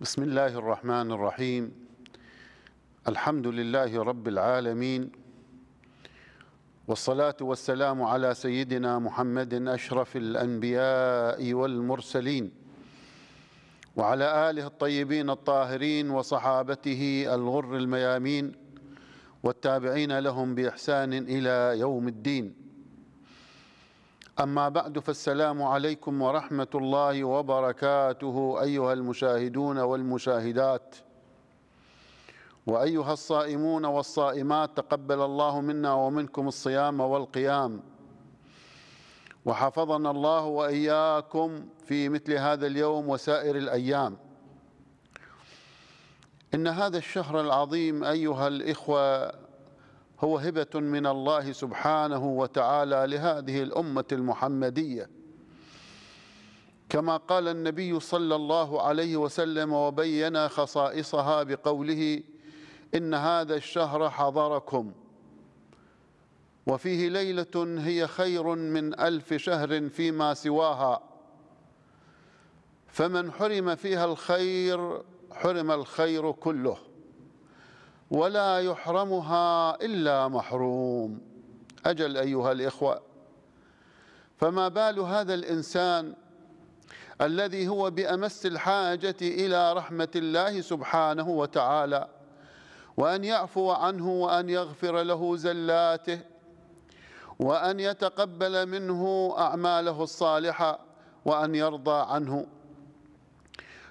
بسم الله الرحمن الرحيم الحمد لله رب العالمين والصلاة والسلام على سيدنا محمد أشرف الأنبياء والمرسلين وعلى آله الطيبين الطاهرين وصحابته الغر الميامين والتابعين لهم بإحسان إلى يوم الدين أما بعد فالسلام عليكم ورحمة الله وبركاته أيها المشاهدون والمشاهدات وأيها الصائمون والصائمات تقبل الله منا ومنكم الصيام والقيام وحفظنا الله وإياكم في مثل هذا اليوم وسائر الأيام إن هذا الشهر العظيم أيها الإخوة هو هبة من الله سبحانه وتعالى لهذه الأمة المحمدية كما قال النبي صلى الله عليه وسلم وبين خصائصها بقوله إن هذا الشهر حضركم وفيه ليلة هي خير من ألف شهر فيما سواها فمن حرم فيها الخير حرم الخير كله ولا يحرمها إلا محروم أجل أيها الإخوة فما بال هذا الإنسان الذي هو بأمس الحاجة إلى رحمة الله سبحانه وتعالى وأن يعفو عنه وأن يغفر له زلاته وأن يتقبل منه أعماله الصالحة وأن يرضى عنه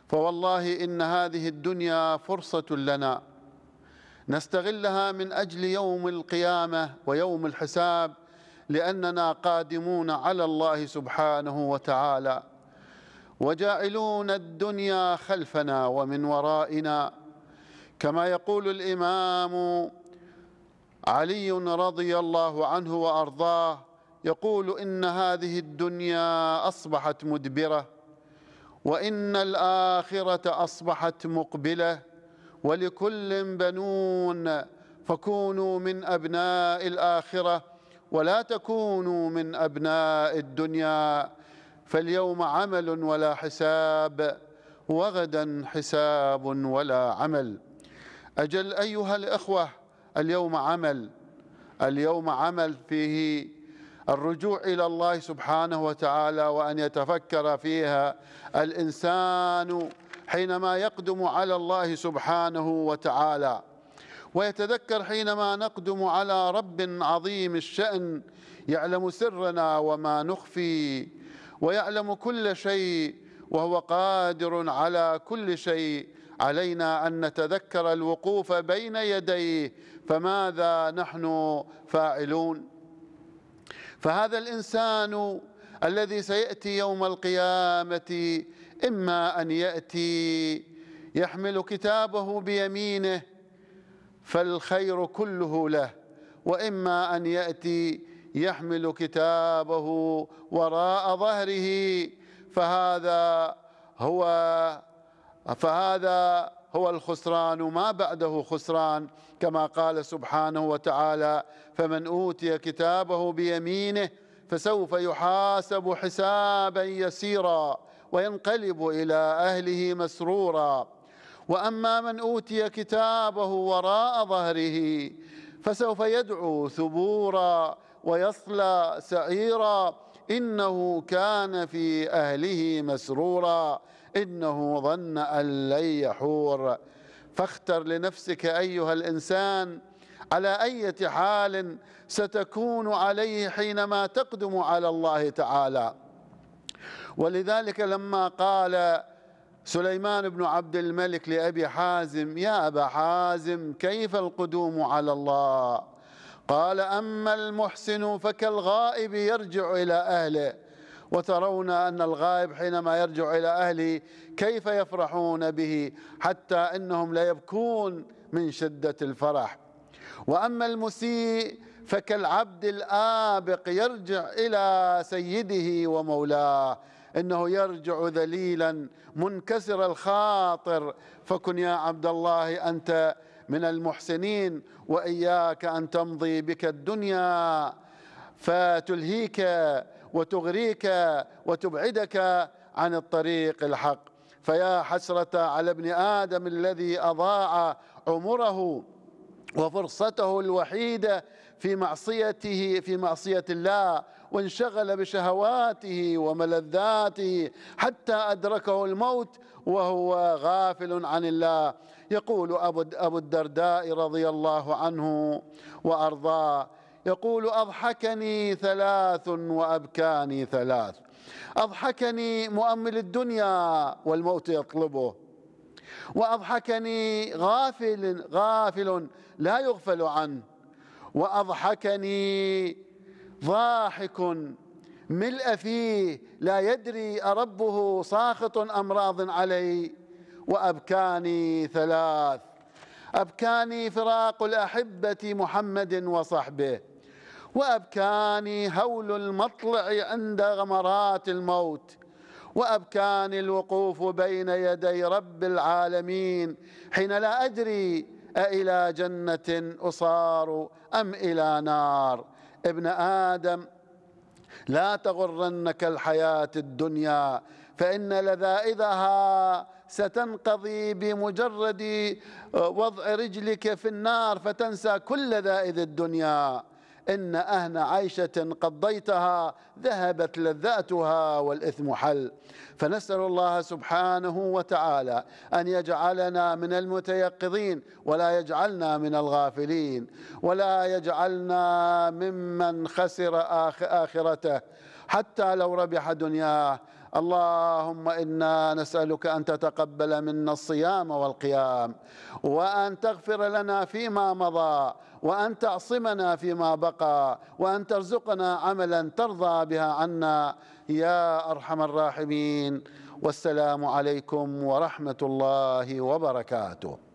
فوالله إن هذه الدنيا فرصة لنا نستغلها من أجل يوم القيامة ويوم الحساب لأننا قادمون على الله سبحانه وتعالى وجاعلون الدنيا خلفنا ومن ورائنا كما يقول الإمام علي رضي الله عنه وأرضاه يقول إن هذه الدنيا أصبحت مدبرة وإن الآخرة أصبحت مقبلة ولكل بنون فكونوا من أبناء الآخرة ولا تكونوا من أبناء الدنيا فاليوم عمل ولا حساب وغدا حساب ولا عمل أجل أيها الأخوة اليوم عمل اليوم عمل فيه الرجوع إلى الله سبحانه وتعالى وأن يتفكر فيها الإنسان حينما يقدم على الله سبحانه وتعالى ويتذكر حينما نقدم على رب عظيم الشأن يعلم سرنا وما نخفي ويعلم كل شيء وهو قادر على كل شيء علينا أن نتذكر الوقوف بين يديه فماذا نحن فاعلون فهذا الإنسان الذي سيأتي يوم القيامة إما أن يأتي يحمل كتابه بيمينه فالخير كله له وإما أن يأتي يحمل كتابه وراء ظهره فهذا هو فهذا هو الخسران ما بعده خسران كما قال سبحانه وتعالى فمن أوتي كتابه بيمينه فسوف يحاسب حسابا يسيرا وينقلب إلى أهله مسرورا وأما من أوتي كتابه وراء ظهره فسوف يدعو ثبورا ويصلى سعيرا إنه كان في أهله مسرورا إنه ظن أن لن يحور فاختر لنفسك أيها الإنسان على أي حال ستكون عليه حينما تقدم على الله تعالى ولذلك لما قال سليمان بن عبد الملك لأبي حازم يا أبا حازم كيف القدوم على الله قال أما المحسن فكالغائب يرجع إلى أهله وترون أن الغائب حينما يرجع إلى أهله كيف يفرحون به حتى أنهم لا يبكون من شدة الفرح وأما المسيء فكالعبد الآبق يرجع إلى سيده ومولاه انه يرجع ذليلا منكسر الخاطر فكن يا عبد الله انت من المحسنين واياك ان تمضي بك الدنيا فتلهيك وتغريك وتبعدك عن الطريق الحق فيا حسره على ابن ادم الذي اضاع عمره وفرصته الوحيدة في معصيته في معصية الله وانشغل بشهواته وملذاته حتى أدركه الموت وهو غافل عن الله يقول أبو الدرداء رضي الله عنه وأرضاه يقول أضحكني ثلاث وأبكاني ثلاث أضحكني مؤمل الدنيا والموت يطلبه وأضحكني غافل غافل لا يغفل عنه وأضحكني ضاحك ملء فيه لا يدري أربه ساخط أم راض علي وأبكاني ثلاث أبكاني فراق الأحبة محمد وصحبه وأبكاني هول المطلع عند غمرات الموت وأبكاني الوقوف بين يدي رب العالمين حين لا أدري أإلى جنة أصار أم إلى نار ابن آدم لا تغرنك الحياة الدنيا فإن لذائذها ستنقضي بمجرد آه، وضع رجلك في النار فتنسى كل لذائذ الدنيا إن أهن عيشة قضيتها ذهبت لذاتها والإثم حل فنسأل الله سبحانه وتعالى أن يجعلنا من المتيقظين ولا يجعلنا من الغافلين ولا يجعلنا ممن خسر آخرته حتى لو ربح دنياه اللهم انا نسالك ان تتقبل منا الصيام والقيام وان تغفر لنا فيما مضى وأن تعصمنا فيما بقى وأن ترزقنا عملا ترضى بها عنا يا أرحم الراحمين والسلام عليكم ورحمة الله وبركاته